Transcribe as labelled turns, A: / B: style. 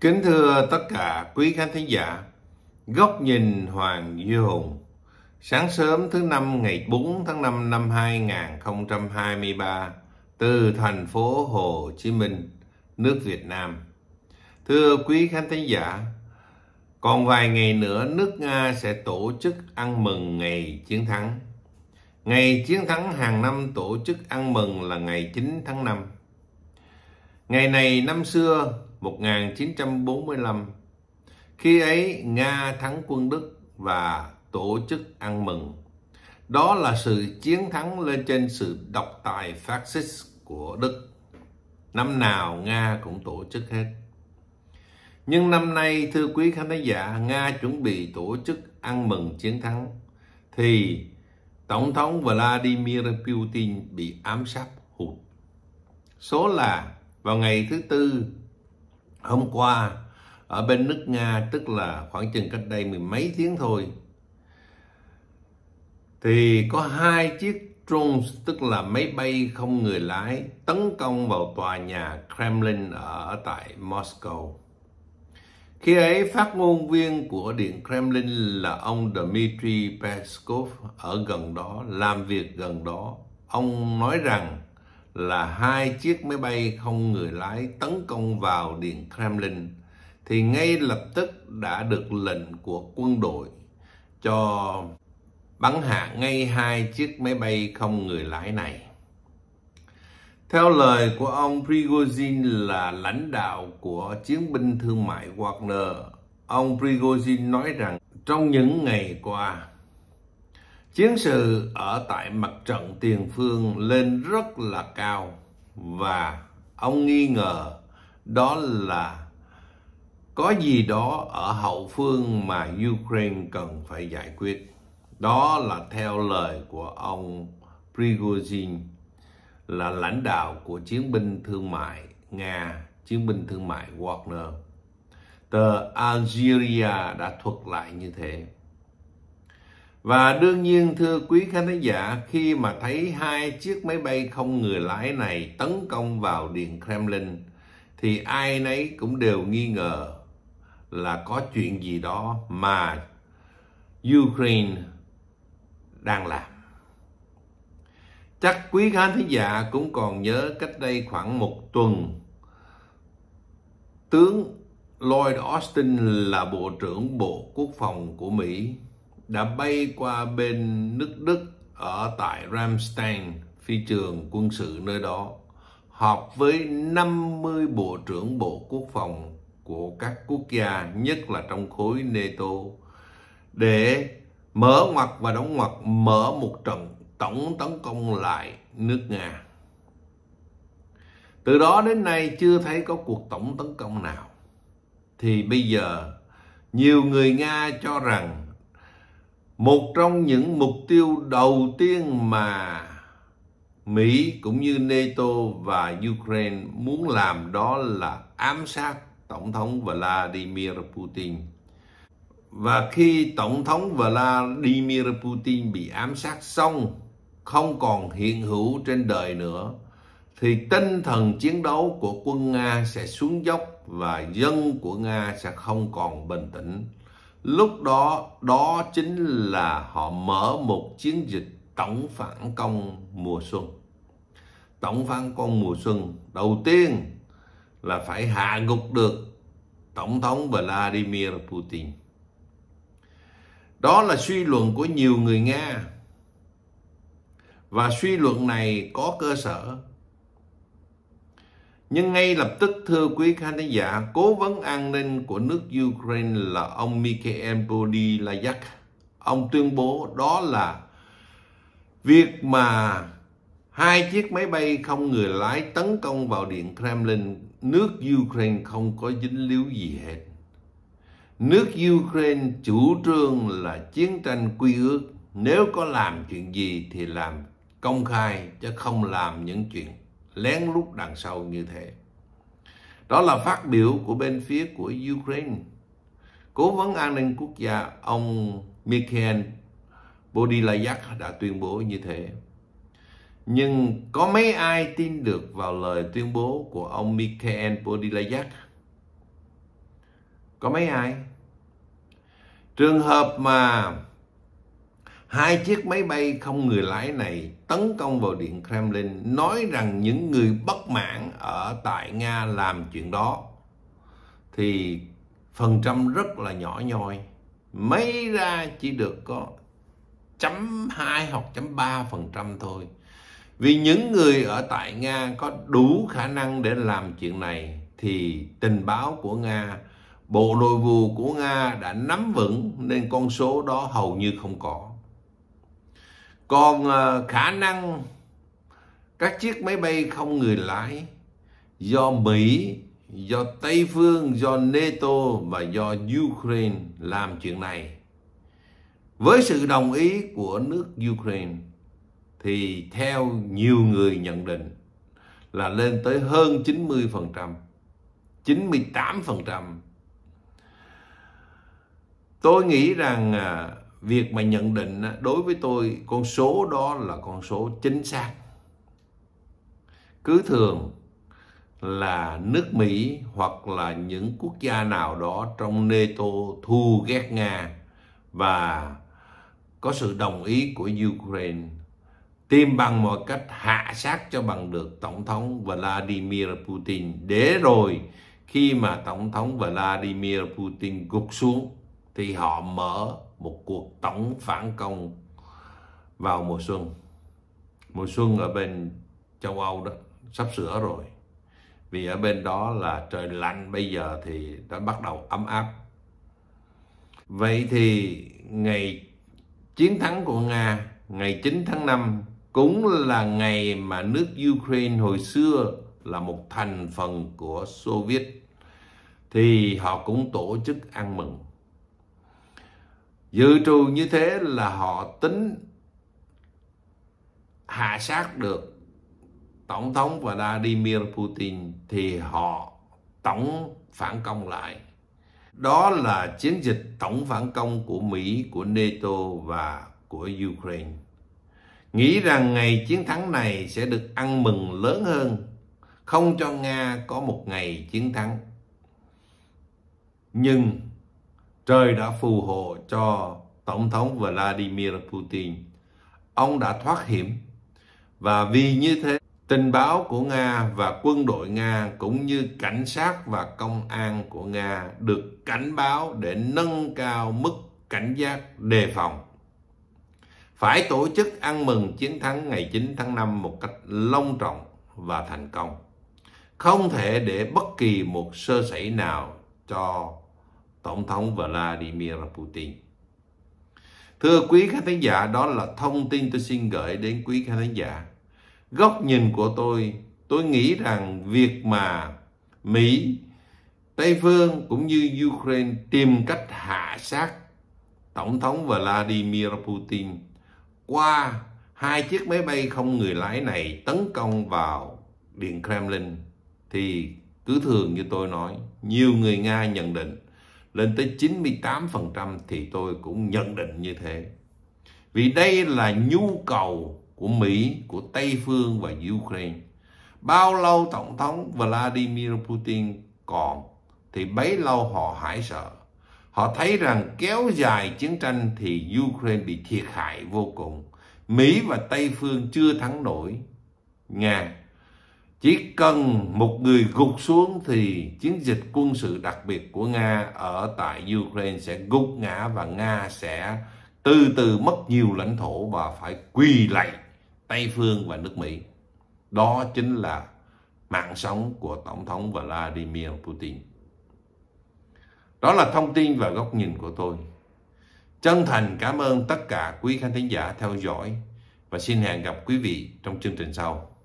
A: Kính thưa tất cả quý khán thính giả, Góc nhìn Hoàng Duy Hùng Sáng sớm thứ năm ngày 4 tháng 5 năm 2023 từ thành phố Hồ Chí Minh, nước Việt Nam. Thưa quý khán thính giả, còn vài ngày nữa nước Nga sẽ tổ chức ăn mừng ngày chiến thắng. Ngày chiến thắng hàng năm tổ chức ăn mừng là ngày 9 tháng 5. Ngày này năm xưa 1945. Khi ấy, Nga thắng quân Đức và tổ chức ăn mừng. Đó là sự chiến thắng lên trên sự độc tài phát xít của Đức. Năm nào Nga cũng tổ chức hết. Nhưng năm nay, thưa quý khán giả, Nga chuẩn bị tổ chức ăn mừng chiến thắng. Thì Tổng thống Vladimir Putin bị ám sát hụt. Số là vào ngày thứ Tư hôm qua ở bên nước Nga tức là khoảng chừng cách đây mười mấy tiếng thôi thì có hai chiếc drone tức là máy bay không người lái tấn công vào tòa nhà Kremlin ở tại Moscow. Khi ấy, phát ngôn viên của Điện Kremlin là ông Dmitry Peskov ở gần đó, làm việc gần đó. Ông nói rằng là hai chiếc máy bay không người lái tấn công vào Điện Kremlin thì ngay lập tức đã được lệnh của quân đội cho bắn hạ ngay hai chiếc máy bay không người lái này. Theo lời của ông Prigozhin là lãnh đạo của chiến binh thương mại Wagner, ông Prigozhin nói rằng trong những ngày qua Chiến sự ở tại mặt trận tiền phương lên rất là cao và ông nghi ngờ đó là có gì đó ở hậu phương mà Ukraine cần phải giải quyết. Đó là theo lời của ông Prigozhin là lãnh đạo của chiến binh thương mại Nga, chiến binh thương mại Wagner. Tờ Algeria đã thuật lại như thế. Và đương nhiên thưa quý khán giả, khi mà thấy hai chiếc máy bay không người lái này tấn công vào Điện Kremlin, thì ai nấy cũng đều nghi ngờ là có chuyện gì đó mà Ukraine đang làm. Chắc quý khán thính giả cũng còn nhớ cách đây khoảng một tuần, tướng Lloyd Austin là Bộ trưởng Bộ Quốc phòng của Mỹ đã bay qua bên nước Đức ở tại Ramstein, phi trường quân sự nơi đó, họp với 50 bộ trưởng bộ quốc phòng của các quốc gia, nhất là trong khối NATO, để mở ngoặt và đóng ngoặt mở một trận tổng tấn công lại nước Nga. Từ đó đến nay chưa thấy có cuộc tổng tấn công nào. Thì bây giờ nhiều người Nga cho rằng một trong những mục tiêu đầu tiên mà Mỹ cũng như NATO và Ukraine muốn làm đó là ám sát Tổng thống Vladimir Putin. Và khi Tổng thống Vladimir Putin bị ám sát xong, không còn hiện hữu trên đời nữa, thì tinh thần chiến đấu của quân Nga sẽ xuống dốc và dân của Nga sẽ không còn bình tĩnh lúc đó đó chính là họ mở một chiến dịch tổng phản công mùa xuân tổng phản công mùa xuân đầu tiên là phải hạ gục được tổng thống Vladimir Putin đó là suy luận của nhiều người Nga và suy luận này có cơ sở nhưng ngay lập tức thưa quý khán giả, cố vấn an ninh của nước Ukraine là ông Mikhail Podolyak. Ông tuyên bố đó là việc mà hai chiếc máy bay không người lái tấn công vào điện Kremlin, nước Ukraine không có dính líu gì hết. Nước Ukraine chủ trương là chiến tranh quy ước, nếu có làm chuyện gì thì làm công khai chứ không làm những chuyện lén lút đằng sau như thế. Đó là phát biểu của bên phía của Ukraine. Cố vấn an ninh quốc gia ông Mikhail Bodilyak đã tuyên bố như thế. Nhưng có mấy ai tin được vào lời tuyên bố của ông Mikhail Podilyak? Có mấy ai? Trường hợp mà Hai chiếc máy bay không người lái này tấn công vào Điện Kremlin nói rằng những người bất mãn ở tại Nga làm chuyện đó thì phần trăm rất là nhỏ nhoi. Mấy ra chỉ được có chấm 2 hoặc chấm 3 phần trăm thôi. Vì những người ở tại Nga có đủ khả năng để làm chuyện này thì tình báo của Nga, bộ nội vụ của Nga đã nắm vững nên con số đó hầu như không có còn ờ, khả năng các chiếc máy bay không người lái do Mỹ, do Tây phương, do NATO và do Ukraine làm chuyện này với sự đồng ý của nước Ukraine thì theo nhiều người nhận định là lên tới hơn 90%, 98%. Tôi nghĩ rằng à, việc mà nhận định đối với tôi con số đó là con số chính xác cứ thường là nước Mỹ hoặc là những quốc gia nào đó trong NATO thù ghét Nga và có sự đồng ý của Ukraine tìm bằng mọi cách hạ sát cho bằng được Tổng thống Vladimir Putin để rồi khi mà Tổng thống Vladimir Putin gục xuống thì họ mở một cuộc tổng phản công vào mùa xuân mùa xuân ở bên châu âu đó sắp sửa rồi vì ở bên đó là trời lạnh bây giờ thì đã bắt đầu ấm áp vậy thì ngày chiến thắng của nga ngày 9 tháng 5 cũng là ngày mà nước Ukraine hồi xưa là một thành phần của Soviet thì họ cũng tổ chức ăn mừng dự trù như thế là họ tính hạ sát được tổng thống Vladimir Putin thì họ tổng phản công lại đó là chiến dịch tổng phản công của Mỹ, của NATO và của Ukraine. Nghĩ rằng ngày chiến thắng này sẽ được ăn mừng lớn hơn, không cho Nga có một ngày chiến thắng. Nhưng trời đã phù hộ cho Tổng thống Vladimir Putin. Ông đã thoát hiểm và vì như thế tình báo của Nga và quân đội Nga cũng như cảnh sát và công an của Nga được cảnh báo để nâng cao mức cảnh giác đề phòng. Phải tổ chức ăn mừng chiến thắng ngày 9 tháng 5 một cách long trọng và thành công. Không thể để bất kỳ một sơ sẩy nào cho Tổng thống Vladimir Putin. Thưa quý khán thính giả, đó là thông tin tôi xin gửi đến quý khán thính giả. Góc nhìn của tôi, tôi nghĩ rằng việc mà Mỹ, Tây Phương cũng như Ukraine tìm cách hạ sát Tổng thống Vladimir Putin qua hai chiếc máy bay không người lái này tấn công vào Điện Kremlin thì cứ thường như tôi nói, nhiều người Nga nhận định lên tới 98% thì tôi cũng nhận định như thế. Vì đây là nhu cầu của Mỹ, của Tây Phương và Ukraine. Bao lâu Tổng thống Vladimir Putin còn thì bấy lâu họ hãi sợ. Họ thấy rằng kéo dài chiến tranh thì Ukraine bị thiệt hại vô cùng. Mỹ và Tây Phương chưa thắng nổi Nga chỉ cần một người gục xuống thì chiến dịch quân sự đặc biệt của Nga ở tại Ukraine sẽ gục ngã và Nga sẽ từ từ mất nhiều lãnh thổ và phải quỳ lạy Tây Phương và nước Mỹ. Đó chính là mạng sống của Tổng thống Vladimir Putin. Đó là thông tin và góc nhìn của tôi. Chân thành cảm ơn tất cả quý khán thính giả theo dõi và xin hẹn gặp quý vị trong chương trình sau.